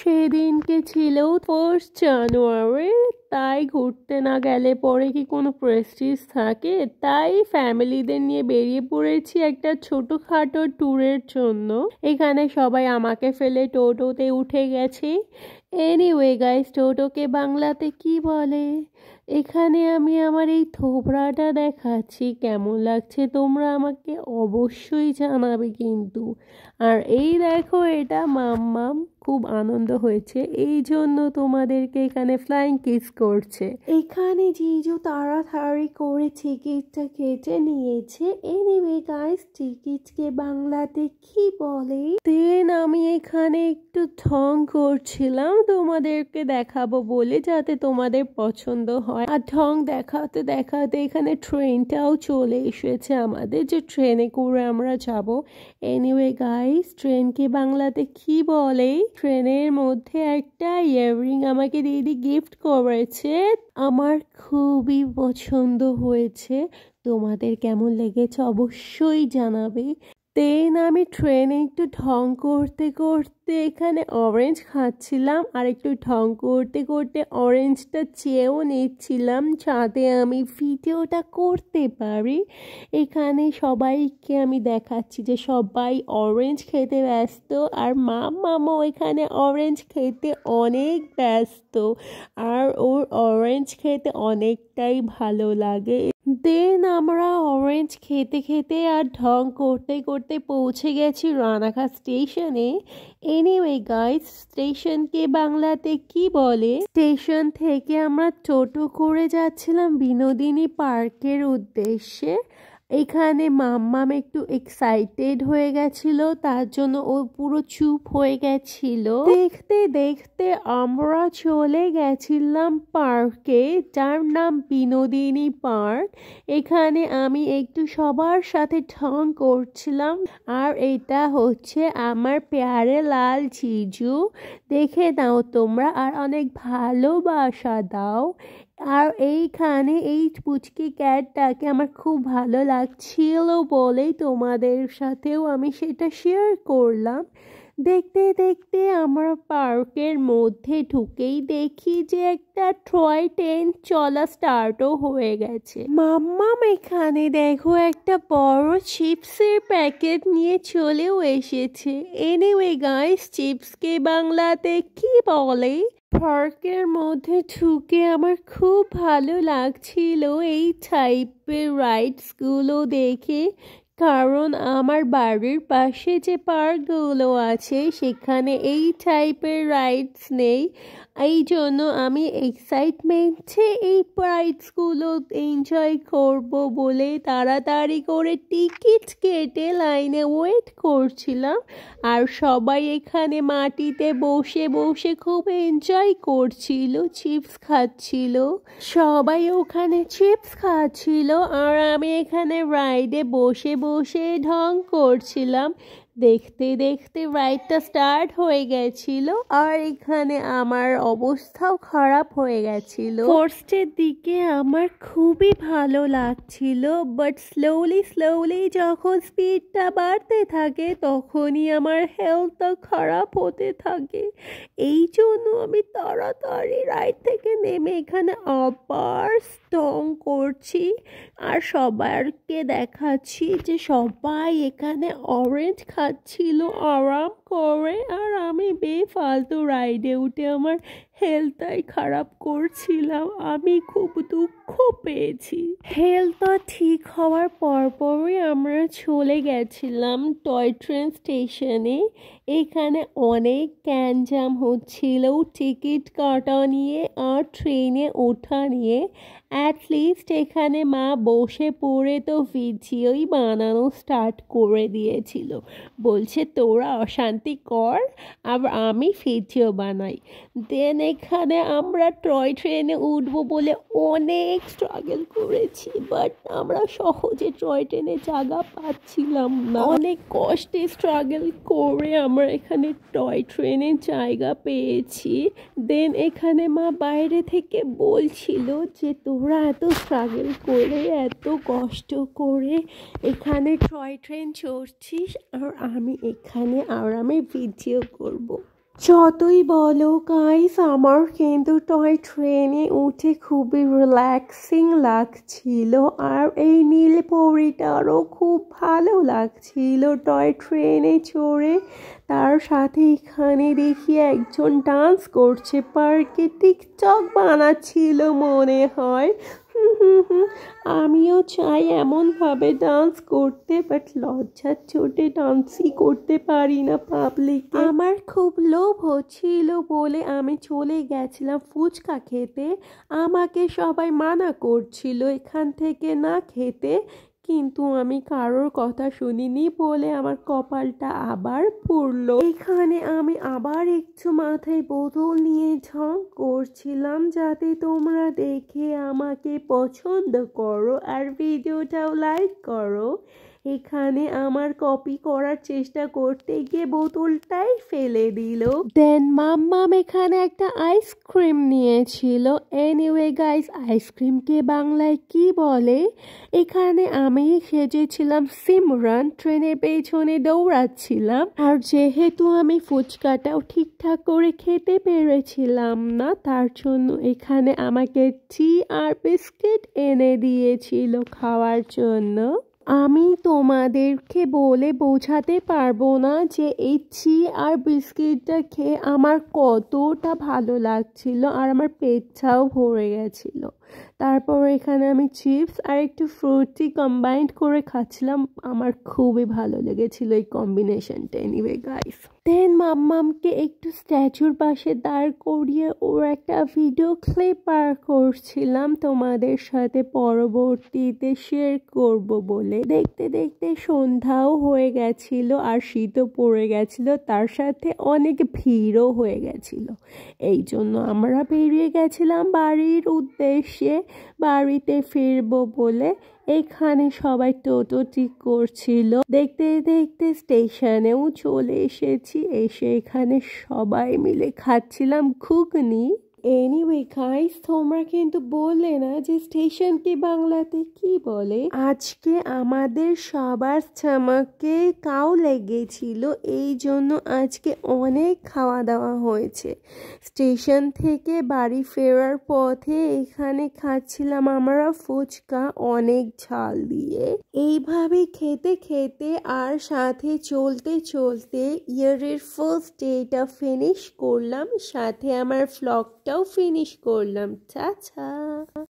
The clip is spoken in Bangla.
সেদিনকে ছিল ফার্স্ট জানুয়ারি তাই ঘুরতে না গেলে পরে কি কোনো প্রেস্টিজ থাকে তাই ফ্যামিলিদের নিয়ে বেরিয়ে পড়েছি একটা ছোটোখাটো ট্যুরের জন্য এখানে সবাই আমাকে ফেলে টোটোতে উঠে গেছে এনিওয়ে গাইস টোটোকে বাংলাতে কি বলে এখানে আমি আমার এই থোপড়াটা দেখাচ্ছি কেমন লাগছে তোমরা আমাকে অবশ্যই জানাবে কিন্তু আর এই দেখো এটা মাম্মাম খুব আনন্দ হয়েছে এই জন্য তোমাদেরকে এখানে ফ্লাইং কিস করছে এখানে জিজু তাড়াতাড়ি করে টিকিটটা কেটে নিয়েছে এনিওয়ে গাইস টিকিটকে বাংলাতে কি বলে দেন আমি এখানে একটু ঠং করছিলাম তোমাদেরকে দেখাবো বলে যাতে তোমাদের পছন্দ হয় আর ঢং দেখাতে দেখাতে এখানে ট্রেনটাও চলে এসেছে আমাদের যে ট্রেনে করে আমরা যাব এনিওয়ে গাইস ট্রেনকে বাংলাতে কি বলে ট্রেনের মধ্যে একটা ইয়াররিং আমাকে দিদি গিফট করেছে আমার খুবই পছন্দ হয়েছে তোমাদের কেমন লেগেছে অবশ্যই জানাবে দেন আমি ট্রেনে একটু ঢং করতে করতে এখানে অরেঞ্জ খাচ্ছিলাম আর একটু ঢং করতে করতে অরেঞ্জটা চেয়েও নিচ্ছিলাম যাতে আমি ভিডিওটা করতে পারি এখানে সবাইকে আমি দেখাচ্ছি যে সবাই অরেঞ্জ খেতে ব্যস্ত আর মা মামো এখানে অরেঞ্জ খেতে অনেক ব্যস্ত আর ওর অরেঞ্জ খেতে অনেকটাই ভালো লাগে দেন আমরা অরেঞ্জ খেতে খেতে আর ঢং করতে করতে পৌঁছে গেছি রানাঘাট স্টেশনে এনিওয়ে গাইজ স্টেশনকে বাংলাতে কি বলে স্টেশন থেকে আমরা টোটো করে যাচ্ছিলাম বিনোদিনী পার্কের উদ্দেশ্যে এইখানে মাম্মাম একটু এক্সাইটেড হয়ে গেছিল তার জন্য ও পুরো চুপ হয়ে গেছিল দেখতে দেখতে আমরা চলে গেছিলাম পার্কে যার নাম বিনোদিনী পার্ক এখানে আমি একটু সবার সাথে ঠং করছিলাম আর এটা হচ্ছে আমার পেয়ারে লাল জিজু দেখে দাও তোমরা আর অনেক ভালোবাসা দাও আর এইখানে এই পুচকি ক্যাটটাকে আমার খুব ভালো লাগছিল বলেই তোমাদের সাথেও আমি সেটা শেয়ার করলাম দেখতে দেখতে আমরা পার্কের মধ্যে ঢুকেই দেখি যে একটা ট্রয় ট্রেন চলা স্টার্টও হয়ে গেছে মাম্মাম এখানে দেখো একটা বড় চিপসের প্যাকেট নিয়ে চলেও এসেছে এনিওয়ে গাইস চিপসকে বাংলাতে কি বলে পার্কের মধ্যে ঢুকে আমার খুব ভালো লাগছিল এই টাইপের রাইডসগুলো দেখে কারণ আমার বাড়ির পাশে যে পার্কগুলো আছে সেখানে এই টাইপের রাইডস নেই এই জন্য আমি এক্সাইটমেন্টে এই রাইডসগুলো এনজয় করব বলে তাড়াতাড়ি করে টিকিট কেটে লাইনে ওয়েট করছিলাম আর সবাই এখানে মাটিতে বসে বসে খুব এনজয় করছিল চিপস খাচ্ছিল সবাই ওখানে চিপস খাচ্ছিল আর আমি এখানে রাইডে বসে বসে বসে ঢং করছিলাম দেখতে দেখতে রাইডটা স্টার্ট হয়ে গেছিল আর এখানে আমার অবস্থাও খারাপ হয়ে গেছিল ফোর্সের দিকে আমার খুবই ভালো লাগছিল বাট স্লোলি স্লোলি যখন স্পিডটা বাড়তে থাকে তখনই আমার হেলথটা খারাপ হতে থাকে এই জন্য আমি তাড়াতাড়ি রাইড থেকে নেমে এখানে আবার স্ট্রং করছি আর সবারকে দেখাচ্ছি যে সবাই এখানে অরেঞ্জ খা খাচ্ছিল আরাম করে আর আমি বেফালতু রাইডে উঠে আমার হেলতাই খারাপ করছিলাম আমি খুব দুঃখ পেয়েছি হেলতা ঠিক হওয়ার পরপরই আমরা চলে গেছিলাম টয় ট্রেন স্টেশনে এখানে অনেক ক্যানজাম হচ্ছিল টিকিট কাটা নিয়ে আর ট্রেনে ওঠা নিয়ে অ্যাটলিস্ট এখানে মা বসে পড়ে তো ভিডিওই বানানো স্টার্ট করে দিয়েছিল বলছে তোরা অশান্তি কর আবার আমি ভিডিও বানাই দেন এখানে আমরা টয় ট্রেনে উঠবো বলে অনেক স্ট্রাগল করেছি বাট আমরা সহজে টয় ট্রেনে জায়গা পাচ্ছিলাম না অনেক কষ্টে স্ট্রাগল করে আমরা এখানে টয় ট্রেনে জায়গা পেয়েছি দেন এখানে মা বাইরে থেকে বলছিল যে তোরা এত স্ট্রাগল করে এত কষ্ট করে এখানে টয় ট্রেন চড়ছিস আর আমি এখানে আরামে ভিডিও করব যতই বলো গাইস আমার কিন্তু টয় ট্রেনে উঠে খুবই রিল্যাক্সিং লাগছিল আর এই নীল পরিটারও খুব ভালো লাগছিল টয় ট্রেনে চড়ে তার সাথে এখানে দেখি একজন ডান্স করছে পার্কে টিকটক বানাচ্ছিল মনে হয় আমিও চাই এমনভাবে ডান্স করতে বাট লজ্জার চোটে ডান্সই করতে পারি না পাবলিক আমার খুব লোভ হচ্ছিল বলে আমি চলে গেছিলাম ফুচকা খেতে আমাকে সবাই মানা করছিল এখান থেকে না খেতে কিন্তু আমি কারোর কথা শুনিনি বলে আমার কপালটা আবার পড়ল এখানে আমি আবার একটু মাথায় বোতল নিয়ে ঝং করছিলাম যাতে তোমরা দেখে আমাকে পছন্দ করো আর ভিডিওটাও লাইক করো এখানে আমার কপি করার চেষ্টা করতে গিয়ে বোতলটাই ফেলে দিল দেন মাম্মাম এখানে একটা আইসক্রিম নিয়েছিল এনিওয়ে গাইস আইসক্রিমকে বাংলায় কি বলে এখানে আমি সেজেছিলাম সিমরান ট্রেনের পেছনে দৌড়াচ্ছিলাম আর যেহেতু আমি ফুচকাটাও ঠিকঠাক করে খেতে পেরেছিলাম না তার জন্য এখানে আমাকে টি আর বিস্কিট এনে দিয়েছিল খাওয়ার জন্য আমি তোমাদেরকে বলে বোঝাতে পারবো না যে এই চি আর বিস্কিটটা খেয়ে আমার কতটা ভালো লাগছিল আর আমার পেটটাও ভরে গেছিলো তারপর এখানে আমি চিপস আর একটু ফ্রুটি কম্বাইন্ড করে খাচ্ছিলাম আমার খুবই ভালো লেগেছিল এই কম্বিনেশনটা এনিওয়ে গাইস দেন মাম্মামকে একটু স্ট্যাচুর পাশে দাঁড় করিয়ে ওর একটা ভিডিও ক্লিপ পার করছিলাম তোমাদের সাথে পরবর্তীতে শেয়ার করব বলে দেখতে দেখতে সন্ধ্যাও হয়ে গেছিল আর শীতও পড়ে গেছিল তার সাথে অনেক ভিড়ও হয়ে গেছিল এই জন্য আমরা বেরিয়ে গেছিলাম বাড়ির উদ্দেশ্যে এসে বাড়িতে ফিরবো বলে এখানে সবাই টোটো ঠিক করছিল দেখতে দেখতে স্টেশনেও চলে এসেছি এসে এখানে সবাই মিলে খাচ্ছিলাম ঘুগনি এনিওয়ে গাইস তোমরা কিন্তু বললে না যে স্টেশনকে বাংলাতে কি বলে আজকে আমাদের সবার ছামাকে কাউ লেগেছিল এই জন্য আজকে অনেক খাওয়া দাওয়া হয়েছে স্টেশন থেকে বাড়ি ফেরার পথে এখানে খাচ্ছিলাম আমরা ফুচকা অনেক ঝাল দিয়ে এইভাবে খেতে খেতে আর সাথে চলতে চলতে ইয়ারের ফার্স্ট ডেটা ফিনিশ করলাম সাথে আমার ফ্লগ Don't finish golem. them, Tata.